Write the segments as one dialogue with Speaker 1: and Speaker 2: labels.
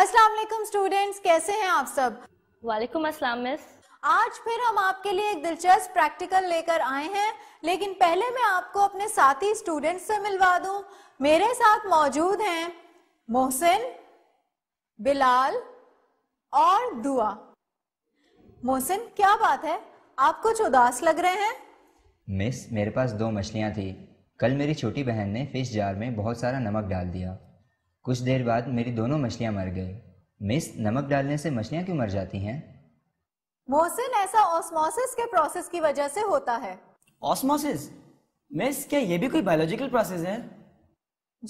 Speaker 1: अस्सलाम वालेकुम स्टूडेंट्स कैसे हैं आप सब वालेकुम अस्सलाम मिस आज फिर हम आपके लिए एक दिलचस्प प्रैक्टिकल लेकर आए हैं लेकिन पहले मैं आपको अपने साथी स्टूडेंट्स से मिलवा दूं मेरे साथ मौजूद हैं मोहसिन बिलाल और दुआ मोहसिन क्या बात है आप कुछ उदास लग रहे हैं
Speaker 2: मिस मेरे पास दो मछलियाँ थी कल मेरी छोटी बहन ने फिश जार में बहुत सारा नमक डाल दिया कुछ देर बाद मेरी दोनों मछलियाँ मर गई मिस नमक डालने से मछलियाँ क्यों मर जाती हैं
Speaker 1: मोहसिन ऐसा ऑस्मोसिस के प्रोसेस की वजह से होता है
Speaker 2: ऑस्मोसिस मिस क्या ये भी कोई बायोलॉजिकल प्रोसेस है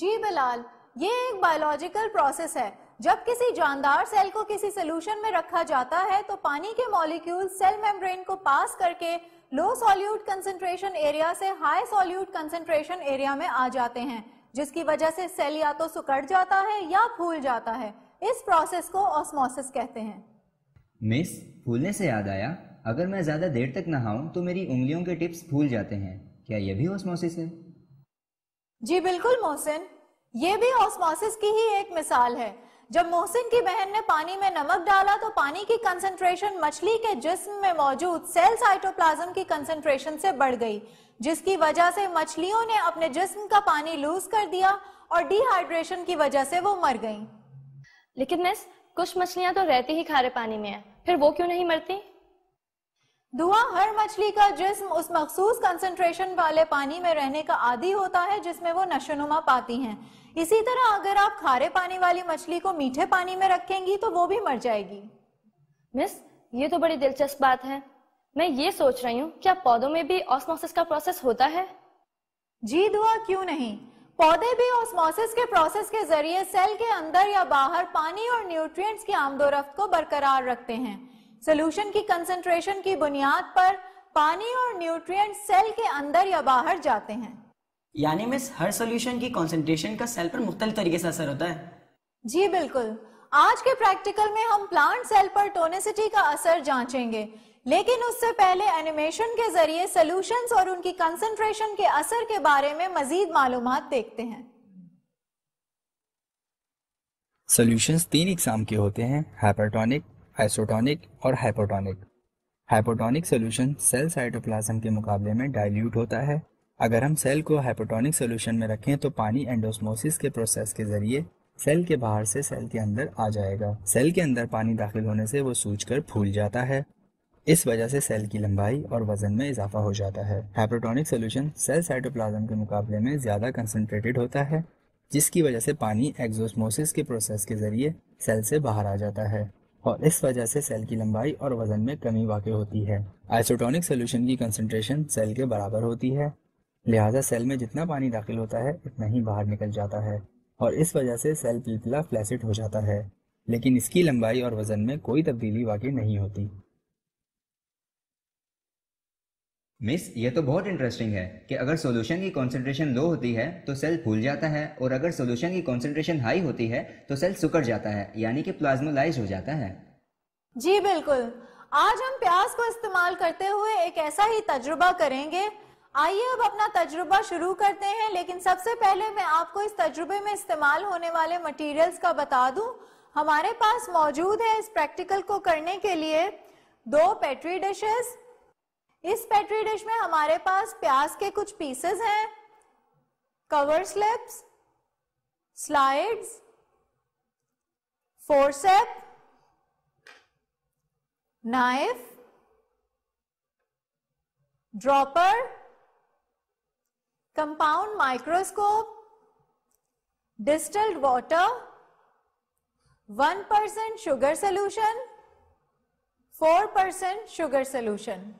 Speaker 1: जी बिलाल ये एक बायोलॉजिकल प्रोसेस है जब किसी जानदार सेल को किसी सोल्यूशन में रखा जाता है तो पानी के मॉलिक्यूल सेल मेम्ब्रेन को पास करके लो सॉल्यूट कंसेंट्रेशन एरिया से हाई सॉल्यूट कंसेंट्रेशन एरिया में आ जाते हैं जिसकी वजह से सेल या तो सुकड़ जाता है या फूल जाता है इस प्रोसेस को ऑस्मोसिस कहते हैं
Speaker 2: मिस फूलने से याद आया अगर मैं ज्यादा देर तक नहाऊं तो मेरी उंगलियों के टिप्स फूल जाते हैं क्या यह भी ऑस्मोसिस है
Speaker 1: जी बिल्कुल मोहसिन ये भी ऑस्मोसिस की ही एक मिसाल है जब मोहसिन की बहन ने पानी में नमक डाला तो पानी की कंसंट्रेशन मछली के जिस्म में मौजूद सेल साइटोप्लाज्म की कंसंट्रेशन से बढ़ गई जिसकी वजह से मछलियों ने अपने जिस्म का पानी लूज कर दिया और डिहाइड्रेशन की वजह से वो मर गई लेकिन मिस कुछ मछलियां तो रहती ही खारे पानी में है फिर वो क्यों नहीं मरती धुआं हर मछली का जिस्म उस मखसूस कंसंट्रेशन वाले पानी में रहने का आदि होता है जिसमें वो नशोनुमा पाती हैं इसी तरह अगर आप खारे पानी वाली मछली को मीठे पानी में रखेंगी तो वो भी मर जाएगी मिस ये तो बड़ी दिलचस्प बात है मैं ये सोच रही हूँ क्या पौधों में भी ऑस्मोसिस का प्रोसेस होता है जी धुआं क्यों नहीं पौधे भी ऑस्मोसिस के प्रोसेस के जरिए सेल के अंदर या बाहर पानी और न्यूट्रिएंट्स की आमदोरफ्त को बरकरार रखते हैं सोल्यूशन की कंसेंट्रेशन की बुनियाद पर पानी और न्यूट्रिएंट सेल के अंदर या बाहर जाते हैं
Speaker 3: यानी मिस हर सोल्यूशन की कंसेंट्रेशन का सेल पर मुख्तल तरीके से असर होता है
Speaker 1: जी बिल्कुल आज के प्रैक्टिकल में हम प्लांट सेल पर टोनेसिटी का असर जांचेंगे लेकिन उससे पहले एनिमेशन के जरिए सोल्यूशंस और उनकी कंसंट्रेशन के असर के बारे में मजीद मालूम देखते हैं
Speaker 3: सोल्यूशंस तीन एग्जाम के होते हैं हाइपरटोनिक आइसोटॉनिक और hypotonic hypotonic solution cell cytoplasm के मुकाबले में डाइल्यूट होता है अगर हम सेल को हाइपोटॉनिक सोल्यूशन में रखें तो पानी एंडोस्मोसिस के प्रोसेस के जरिए सेल के बाहर से सेल के अंदर आ जाएगा सेल के अंदर पानी दाखिल होने से वो सूज कर फूल जाता है इस वजह से सेल की लंबाई और वजन में इजाफा हो जाता है हाइपोटॉनिक सोल्यूशन सेल साइटोप्लाज्म के मुकाबले में ज़्यादा कंसनट्रेटेड होता है जिसकी वजह से पानी एक्जोस्मोसिस के प्रोसेस के जरिए सेल से बाहर आ जाता है और इस वजह से सेल की लंबाई और वजन में कमी वाक़ होती है आइसोटोनिक सोल्यूशन की कंसनट्रेशन सेल के बराबर होती है लिहाजा सेल में जितना पानी दाखिल होता है उतना ही बाहर निकल जाता है और इस वजह से सेल पिलपिला फ्लैसिड हो जाता है लेकिन इसकी
Speaker 2: लंबाई और वजन में कोई तब्दीली वाकई नहीं होती मिस ये तो बहुत इंटरेस्टिंग है कि अगर सॉल्यूशन की कॉन्सेंट्रेशन लो होती है तो सेल फूल जाता है और अगर सॉल्यूशन की कॉन्सेंट्रेशन हाई होती है तो सेल सुकड़ जाता है यानी कि प्लाज्मोलाइज हो जाता है
Speaker 1: जी बिल्कुल आज हम प्याज को इस्तेमाल करते हुए एक ऐसा ही तजुर्बा करेंगे आइए अब अपना तजुर्बा शुरू करते हैं लेकिन सबसे पहले मैं आपको इस तजुर्बे में इस्तेमाल होने वाले मटेरियल्स का बता दूं हमारे पास मौजूद है इस प्रैक्टिकल को करने के लिए दो पेट्री डिशेस इस पेट्री डिश में हमारे पास प्याज के कुछ पीसेस हैं cover slips slides forcep knife dropper compound microscope distilled water one percent sugar solution four percent sugar solution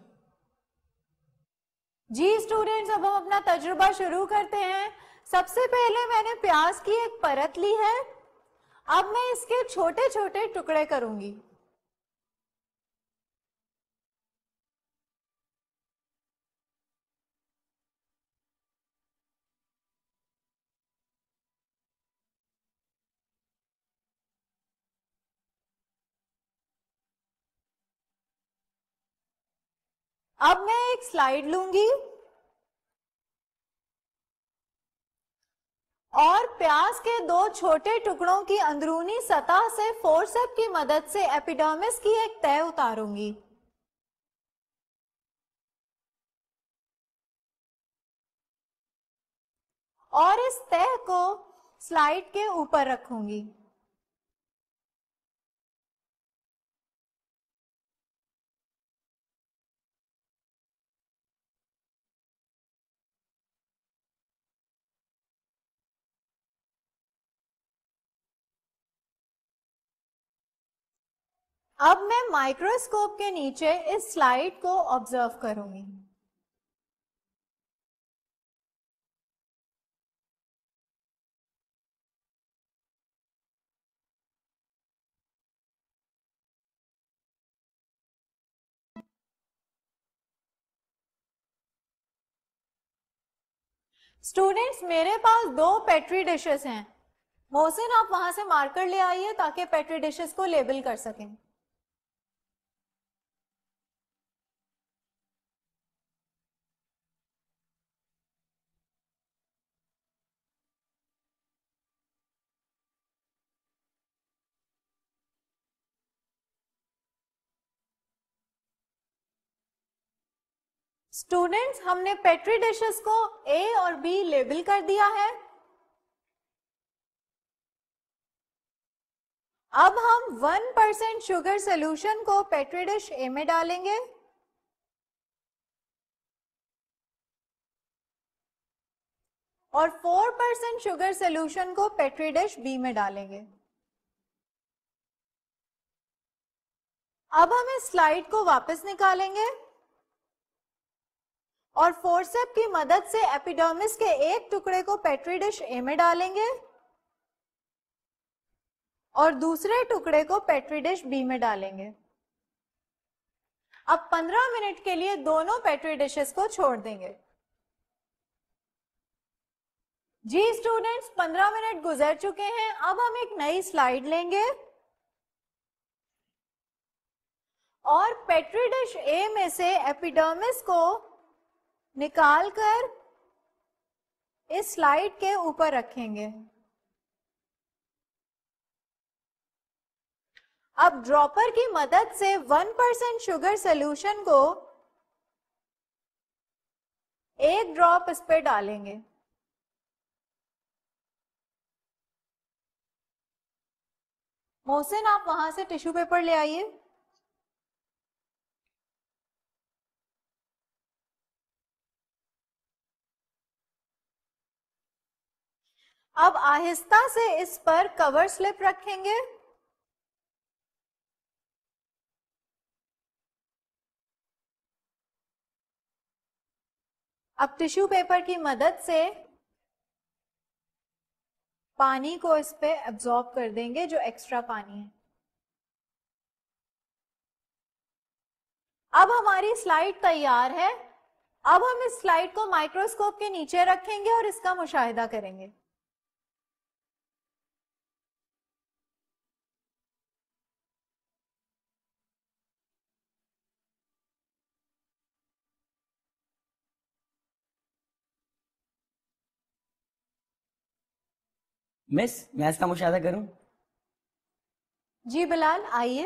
Speaker 1: जी स्टूडेंट्स अब हम अपना तजुर्बा शुरू करते हैं सबसे पहले मैंने प्याज की एक परत ली है अब मैं इसके छोटे छोटे टुकड़े करूंगी अब मैं एक स्लाइड लूंगी और प्याज के दो छोटे टुकड़ों की अंदरूनी सतह से फोर्सेप की मदद से एपिडर्मिस की एक तय उतारूंगी और इस तय को स्लाइड के ऊपर रखूंगी अब मैं माइक्रोस्कोप के नीचे इस स्लाइड को ऑब्जर्व करूंगी स्टूडेंट्स मेरे पास दो पेट्री डिशेस हैं मोहसिन आप वहां से मार्कर ले आइए ताकि पेट्री डिशेस को लेबल कर सकें स्टूडेंट्स हमने पेट्री डिशेस को ए और बी लेबल कर दिया है अब हम 1% परसेंट शुगर सोल्यूशन को पेट्री डिश ए में डालेंगे और 4% परसेंट शुगर सोल्यूशन को पेट्री डिश बी में डालेंगे अब हम इस स्लाइड को वापस निकालेंगे और फोर्सेप की मदद से एपिडर्मिस के एक टुकड़े को पेट्री डिश ए में डालेंगे और दूसरे टुकड़े को पेट्री डिश बी में डालेंगे अब 15 मिनट के लिए दोनों पेट्री डिशेस को छोड़ देंगे जी स्टूडेंट्स 15 मिनट गुजर चुके हैं अब हम एक नई स्लाइड लेंगे और पेट्री डिश ए में से एपिडर्मिस को निकाल कर इस स्लाइड के ऊपर रखेंगे अब ड्रॉपर की मदद से 1% परसेंट शुगर सोल्यूशन को एक ड्रॉप इस पे डालेंगे मोहसिन आप वहां से टिश्यू पेपर ले आइए अब आहिस्ता से इस पर कवर स्लिप रखेंगे अब टिश्यू पेपर की मदद से पानी को इस पे एब्जॉर्ब कर देंगे जो एक्स्ट्रा पानी है अब हमारी स्लाइड तैयार है अब हम इस स्लाइड को माइक्रोस्कोप के नीचे रखेंगे और इसका मुशाहिदा करेंगे
Speaker 2: मिस मैं इसका मुशादा करूं
Speaker 1: जी बिलाल आइए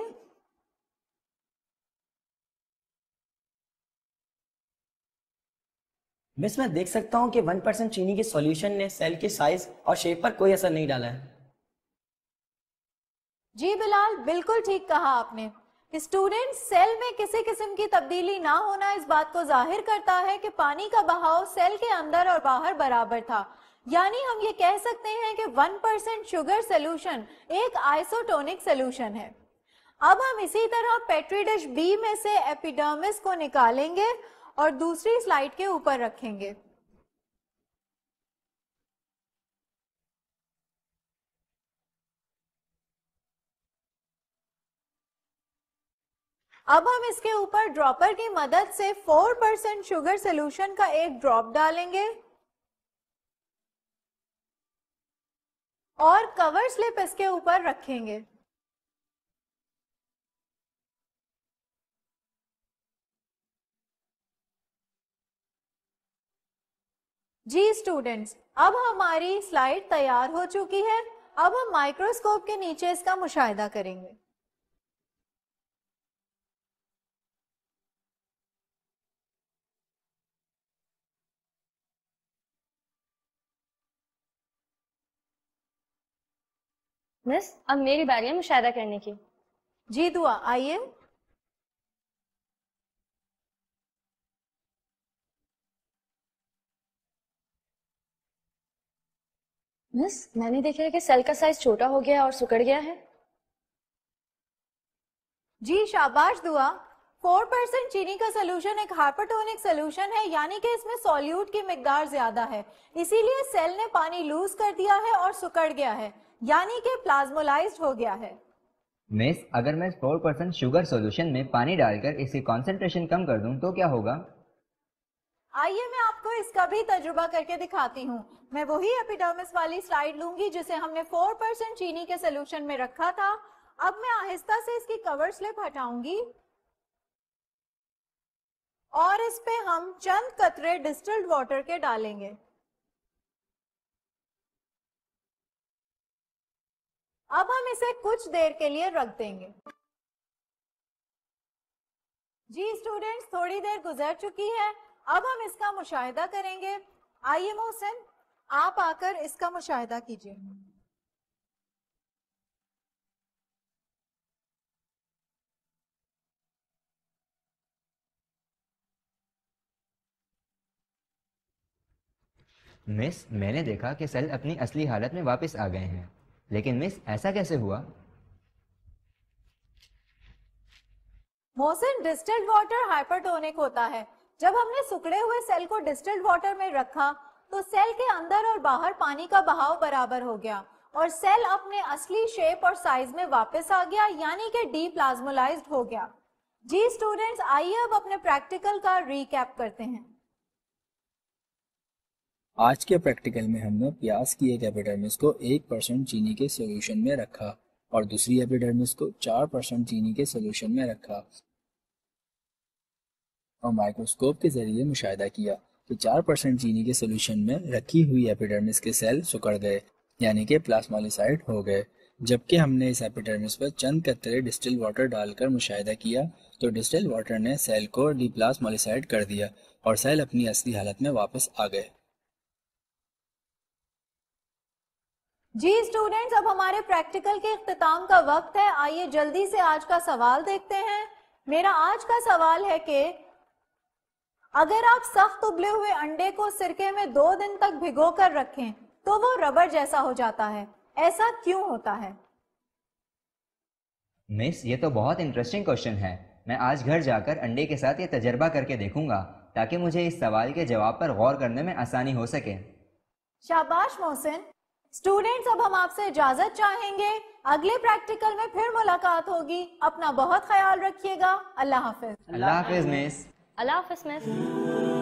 Speaker 2: मिस मैं देख सकता हूं कि वन परसेंट चीनी के सॉल्यूशन ने सेल के साइज
Speaker 3: और शेप पर कोई असर नहीं डाला है
Speaker 1: जी बिलाल बिल्कुल ठीक कहा आपने स्टूडेंट सेल में किसी किस्म की तब्दीली ना होना इस बात को जाहिर करता है कि पानी का बहाव सेल के अंदर और बाहर बराबर था यानी हम ये कह सकते हैं कि 1% शुगर सोल्यूशन एक आइसोटोनिक सोल्यूशन है अब हम इसी तरह पेट्री बी में से एपिडर्मिस को निकालेंगे और दूसरी स्लाइड के ऊपर रखेंगे अब हम इसके ऊपर ड्रॉपर की मदद से 4% शुगर सोल्यूशन का एक ड्रॉप डालेंगे और कवर स्लिप इसके ऊपर रखेंगे जी स्टूडेंट्स अब हमारी स्लाइड तैयार हो चुकी है अब हम माइक्रोस्कोप के नीचे इसका मुशाहिदा करेंगे मिस अब मेरी बारी है मुशायदा करने की जी दुआ आइए मिस मैंने देखा है कि सेल का साइज छोटा हो गया और सुकड़ गया है जी शाबाश दुआ फोर परसेंट चीनी का सोल्यूशन एक हाइपरटोनिक सोल्यूशन है यानी कि इसमें सॉल्यूट की मकदार ज्यादा है इसीलिए सेल ने पानी लूज कर दिया है और सुकड़ गया है यानी कि प्लाज्मोलाइज हो गया है
Speaker 2: मिस अगर मैं 4% शुगर सोल्यूशन में पानी डालकर इसकी कॉन्सेंट्रेशन कम कर दूं तो क्या होगा
Speaker 1: आइए मैं आपको इसका भी तजुर्बा करके दिखाती हूँ मैं वही एपिडर्मिस वाली स्लाइड लूंगी जिसे हमने 4% चीनी के सोल्यूशन में रखा था अब मैं आहिस्ता से इसकी कवर स्लिप हटाऊंगी और इस पे हम चंद कतरे डिस्टिल्ड वाटर के डालेंगे अब हम इसे कुछ देर के लिए रख देंगे जी स्टूडेंट्स थोड़ी देर गुजर चुकी है अब हम इसका मुशाहिदा करेंगे आइए मोहसिन आप आकर इसका मुशाहिदा कीजिए
Speaker 2: मिस मैंने देखा कि सेल अपनी असली हालत में वापस आ गए हैं लेकिन मिस ऐसा कैसे हुआ
Speaker 1: मोसन डिस्टिल्ड वाटर हाइपरटोनिक होता है जब हमने सुखड़े हुए सेल को डिस्टिल्ड वाटर में रखा तो सेल के अंदर और बाहर पानी का बहाव बराबर हो गया और सेल अपने असली शेप और साइज में वापस आ गया यानी कि डी हो गया जी स्टूडेंट्स आइए अब अपने प्रैक्टिकल का रिकैप करते हैं
Speaker 3: आज के प्रैक्टिकल में हमने प्याज की एक एपिडर्मिस को एक परसेंट चीनी के सोल्यूशन में रखा और दूसरी एपिडर्मिस को चार परसेंट चीनी के सोल्यूशन में रखा और माइक्रोस्कोप के जरिए मुशाहिदा किया कि चार परसेंट चीनी के सोल्यूशन में रखी हुई एपिडर्मिस के सेल सुकड़ गए यानी कि प्लास्मोलिसाइड हो गए जबकि हमने इस एपिडर्मिस पर चंद कतरे डिस्टिल वाटर डालकर मुशाहिदा किया तो डिस्टिल वाटर ने सेल को डिप्लास्मोलिसाइड कर दिया और सेल अपनी असली हालत में वापस आ गए
Speaker 1: जी स्टूडेंट्स अब हमारे प्रैक्टिकल के अख्ताम का वक्त है आइए जल्दी से आज का सवाल देखते हैं मेरा आज का सवाल है कि अगर आप सख्त उबले हुए अंडे को सिरके में दो दिन तक भिगो कर रखें तो वो रबर जैसा हो जाता है ऐसा क्यों होता है
Speaker 2: मिस ये तो बहुत इंटरेस्टिंग क्वेश्चन है मैं आज घर जाकर अंडे के साथ ये तजर्बा करके देखूंगा ताकि मुझे इस सवाल के जवाब पर गौर करने में आसानी हो सके
Speaker 1: शाबाश मोहसिन स्टूडेंट्स अब हम आपसे इजाजत चाहेंगे अगले प्रैक्टिकल में फिर मुलाकात होगी अपना बहुत ख्याल रखिएगा अल्लाह हाफिज अल्लाह हाफिज मिस अल्लाह हाफिज मिस